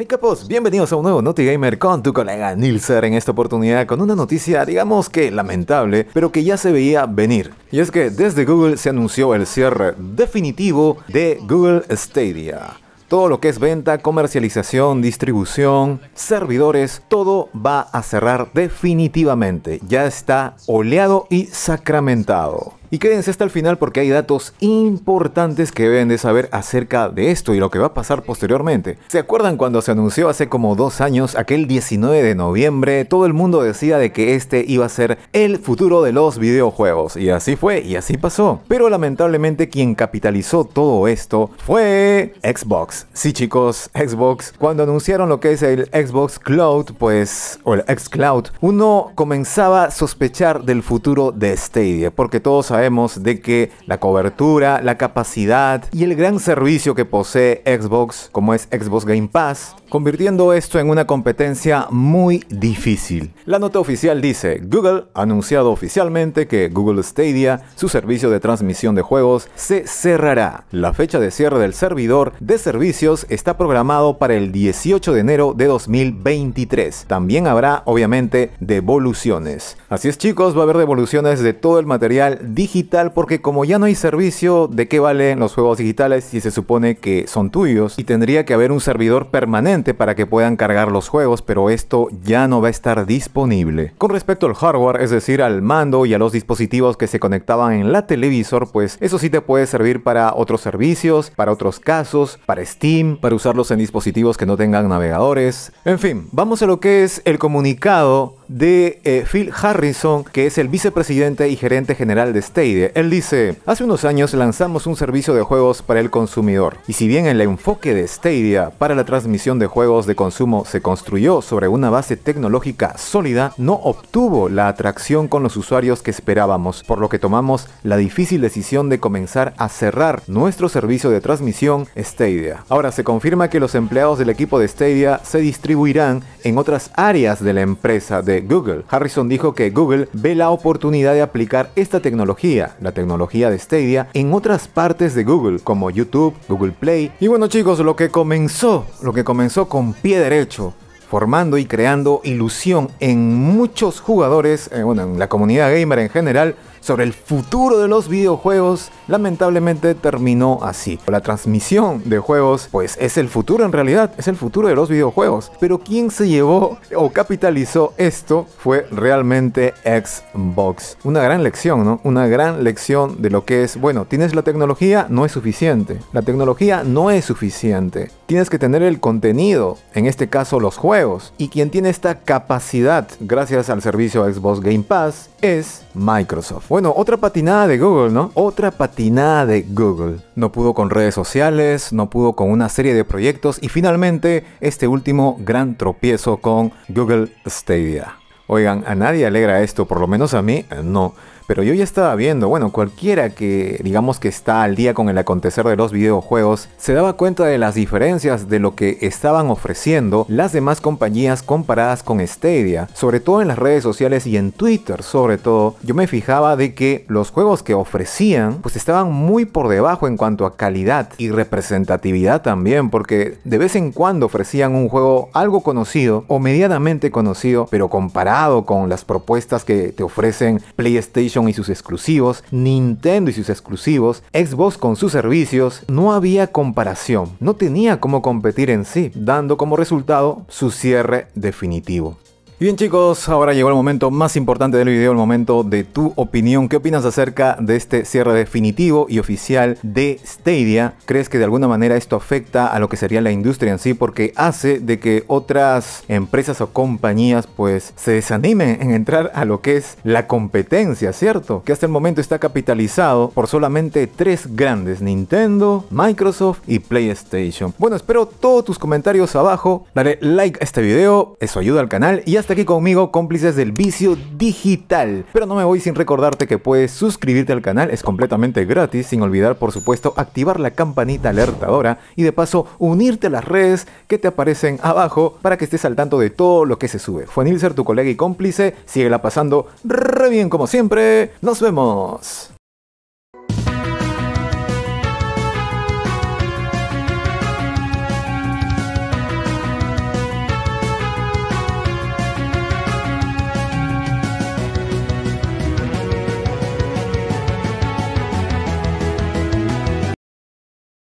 Hey capos, bienvenidos a un nuevo Naughty Gamer con tu colega Nilser en esta oportunidad con una noticia digamos que lamentable, pero que ya se veía venir. Y es que desde Google se anunció el cierre definitivo de Google Stadia. Todo lo que es venta, comercialización, distribución, servidores, todo va a cerrar definitivamente. Ya está oleado y sacramentado. Y quédense hasta el final porque hay datos importantes que deben de saber acerca de esto y lo que va a pasar posteriormente. ¿Se acuerdan cuando se anunció hace como dos años, aquel 19 de noviembre, todo el mundo decía de que este iba a ser el futuro de los videojuegos? Y así fue, y así pasó. Pero lamentablemente quien capitalizó todo esto fue Xbox. Sí chicos, Xbox. Cuando anunciaron lo que es el Xbox Cloud, pues, o el Xcloud, uno comenzaba a sospechar del futuro de Stadia, porque todos sabemos sabemos de que la cobertura, la capacidad y el gran servicio que posee Xbox, como es Xbox Game Pass, convirtiendo esto en una competencia muy difícil. La nota oficial dice, Google ha anunciado oficialmente que Google Stadia, su servicio de transmisión de juegos, se cerrará. La fecha de cierre del servidor de servicios está programado para el 18 de enero de 2023. También habrá, obviamente, devoluciones. Así es chicos, va a haber devoluciones de todo el material digital digital porque como ya no hay servicio, ¿de qué valen los juegos digitales si se supone que son tuyos? Y tendría que haber un servidor permanente para que puedan cargar los juegos, pero esto ya no va a estar disponible. Con respecto al hardware, es decir, al mando y a los dispositivos que se conectaban en la televisor, pues eso sí te puede servir para otros servicios, para otros casos, para Steam, para usarlos en dispositivos que no tengan navegadores. En fin, vamos a lo que es el comunicado de eh, Phil Harrison, que es el vicepresidente y gerente general de Stadia. Él dice, hace unos años lanzamos un servicio de juegos para el consumidor, y si bien el enfoque de Stadia para la transmisión de juegos de consumo se construyó sobre una base tecnológica sólida, no obtuvo la atracción con los usuarios que esperábamos, por lo que tomamos la difícil decisión de comenzar a cerrar nuestro servicio de transmisión Stadia. Ahora se confirma que los empleados del equipo de Stadia se distribuirán en otras áreas de la empresa de Google. Harrison dijo que Google ve la oportunidad de aplicar esta tecnología, la tecnología de Stadia, en otras partes de Google, como YouTube, Google Play. Y bueno chicos, lo que comenzó, lo que comenzó con pie derecho, formando y creando ilusión en muchos jugadores, eh, bueno, en la comunidad gamer en general, sobre el futuro de los videojuegos, lamentablemente terminó así. La transmisión de juegos, pues es el futuro en realidad, es el futuro de los videojuegos. Pero quien se llevó o capitalizó esto fue realmente Xbox. Una gran lección, ¿no? Una gran lección de lo que es, bueno, tienes la tecnología, no es suficiente. La tecnología no es suficiente tienes que tener el contenido, en este caso los juegos. Y quien tiene esta capacidad gracias al servicio Xbox Game Pass es Microsoft. Bueno, otra patinada de Google, ¿no? Otra patinada de Google. No pudo con redes sociales, no pudo con una serie de proyectos y finalmente este último gran tropiezo con Google Stadia. Oigan, a nadie alegra esto, por lo menos a mí no. Pero yo ya estaba viendo, bueno, cualquiera que digamos que está al día con el acontecer de los videojuegos, se daba cuenta de las diferencias de lo que estaban ofreciendo las demás compañías comparadas con Stadia, sobre todo en las redes sociales y en Twitter sobre todo, yo me fijaba de que los juegos que ofrecían pues estaban muy por debajo en cuanto a calidad y representatividad también, porque de vez en cuando ofrecían un juego algo conocido o medianamente conocido, pero comparado con las propuestas que te ofrecen PlayStation y sus exclusivos, Nintendo y sus exclusivos, Xbox con sus servicios, no había comparación, no tenía cómo competir en sí, dando como resultado su cierre definitivo. Y bien chicos, ahora llegó el momento más importante del video, el momento de tu opinión. ¿Qué opinas acerca de este cierre definitivo y oficial de Stadia? ¿Crees que de alguna manera esto afecta a lo que sería la industria en sí? Porque hace de que otras empresas o compañías pues se desanimen en entrar a lo que es la competencia, ¿cierto? Que hasta el momento está capitalizado por solamente tres grandes, Nintendo, Microsoft y PlayStation. Bueno, espero todos tus comentarios abajo, Daré like a este video, eso ayuda al canal y hasta aquí conmigo, cómplices del vicio digital. Pero no me voy sin recordarte que puedes suscribirte al canal, es completamente gratis, sin olvidar por supuesto activar la campanita alertadora y de paso unirte a las redes que te aparecen abajo para que estés al tanto de todo lo que se sube. Fue Nilser, tu colega y cómplice, síguela pasando re bien como siempre, nos vemos.